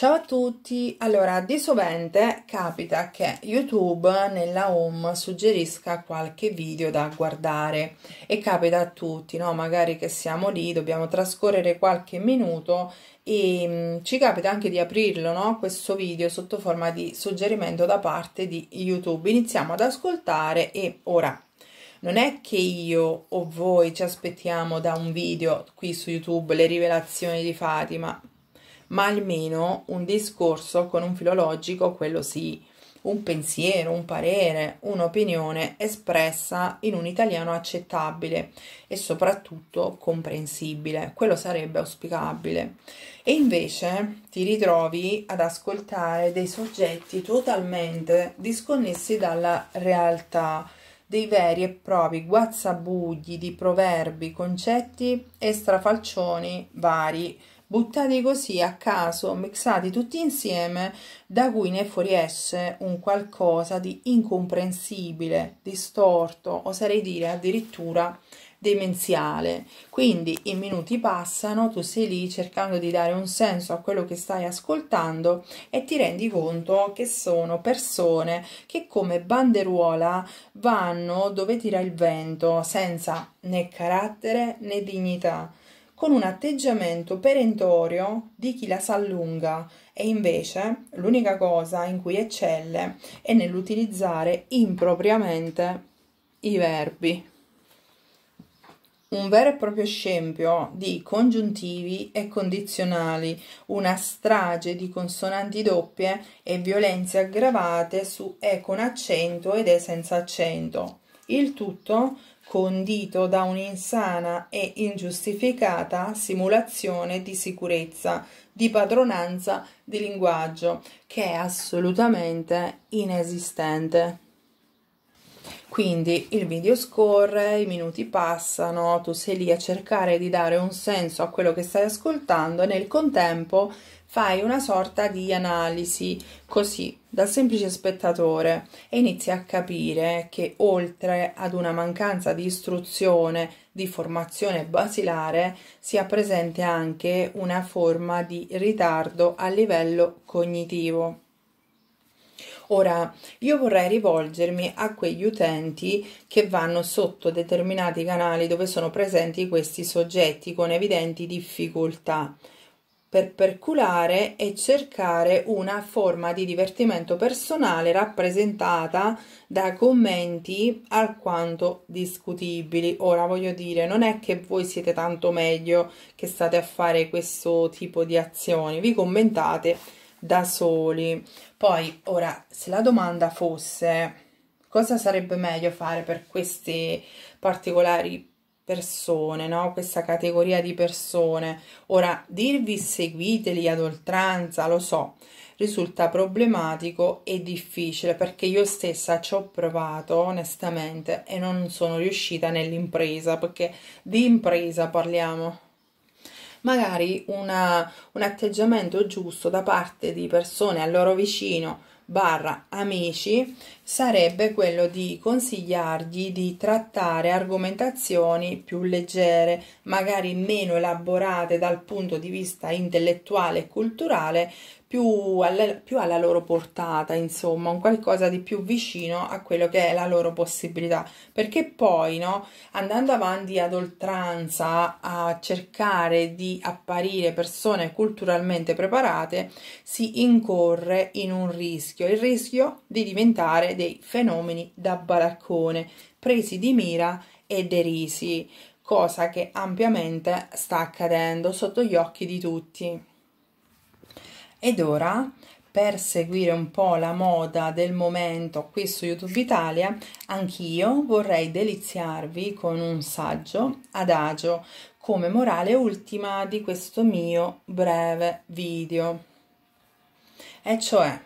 Ciao a tutti, allora di sovente capita che YouTube nella home suggerisca qualche video da guardare e capita a tutti, no? magari che siamo lì, dobbiamo trascorrere qualche minuto e mh, mm, ci capita anche di aprirlo no? questo video sotto forma di suggerimento da parte di YouTube. Iniziamo ad ascoltare e ora non è che io o voi ci aspettiamo da un video qui su YouTube le rivelazioni di Fatima, ma almeno un discorso con un filologico, quello sì, un pensiero, un parere, un'opinione espressa in un italiano accettabile e soprattutto comprensibile. Quello sarebbe auspicabile. E invece ti ritrovi ad ascoltare dei soggetti totalmente disconnessi dalla realtà, dei veri e propri guazzabugli di proverbi, concetti e strafalcioni vari buttati così a caso, mixati tutti insieme, da cui ne fuoriesce un qualcosa di incomprensibile, distorto, oserei dire addirittura demenziale. Quindi i minuti passano, tu sei lì cercando di dare un senso a quello che stai ascoltando e ti rendi conto che sono persone che come banderuola vanno dove tira il vento, senza né carattere né dignità con un atteggiamento perentorio di chi la sa lunga e invece l'unica cosa in cui eccelle è nell'utilizzare impropriamente i verbi. Un vero e proprio scempio di congiuntivi e condizionali, una strage di consonanti doppie e violenze aggravate su E con accento ed E senza accento il tutto condito da un'insana e ingiustificata simulazione di sicurezza, di padronanza di linguaggio, che è assolutamente inesistente. Quindi il video scorre, i minuti passano, tu sei lì a cercare di dare un senso a quello che stai ascoltando e nel contempo fai una sorta di analisi così dal semplice spettatore e inizi a capire che oltre ad una mancanza di istruzione, di formazione basilare, sia presente anche una forma di ritardo a livello cognitivo. Ora, io vorrei rivolgermi a quegli utenti che vanno sotto determinati canali dove sono presenti questi soggetti con evidenti difficoltà per perculare e cercare una forma di divertimento personale rappresentata da commenti alquanto discutibili. Ora voglio dire, non è che voi siete tanto meglio che state a fare questo tipo di azioni, vi commentate da soli. Poi, ora, se la domanda fosse cosa sarebbe meglio fare per questi particolari persone, no? questa categoria di persone. Ora, dirvi seguiteli ad oltranza, lo so, risulta problematico e difficile perché io stessa ci ho provato onestamente e non sono riuscita nell'impresa, perché di impresa parliamo magari una, un atteggiamento giusto da parte di persone al loro vicino barra amici sarebbe quello di consigliargli di trattare argomentazioni più leggere, magari meno elaborate dal punto di vista intellettuale e culturale, più alla, più alla loro portata, insomma, un qualcosa di più vicino a quello che è la loro possibilità. Perché poi, no, andando avanti ad oltranza a cercare di apparire persone culturalmente preparate, si incorre in un rischio rischio, il rischio di diventare dei fenomeni da baraccone, presi di mira e derisi, cosa che ampiamente sta accadendo sotto gli occhi di tutti. Ed ora, per seguire un po' la moda del momento qui su YouTube Italia, anch'io vorrei deliziarvi con un saggio adagio come morale ultima di questo mio breve video. E cioè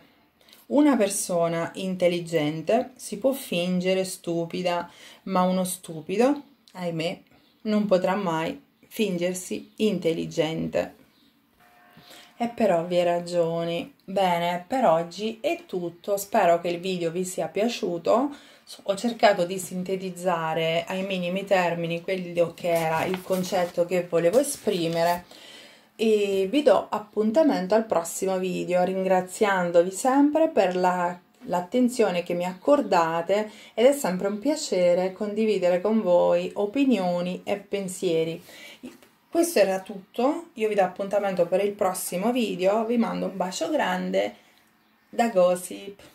una persona intelligente si può fingere stupida, ma uno stupido, ahimè, non potrà mai fingersi intelligente. E per ovvie ragioni. Bene, per oggi è tutto. Spero che il video vi sia piaciuto. Ho cercato di sintetizzare ai minimi termini quello che era il concetto che volevo esprimere e vi do appuntamento al prossimo video ringraziandovi sempre per la l'attenzione che mi accordate ed è sempre un piacere condividere con voi opinioni e pensieri. Questo era tutto, io vi do appuntamento per il prossimo video, vi mando un bacio grande da Gossip.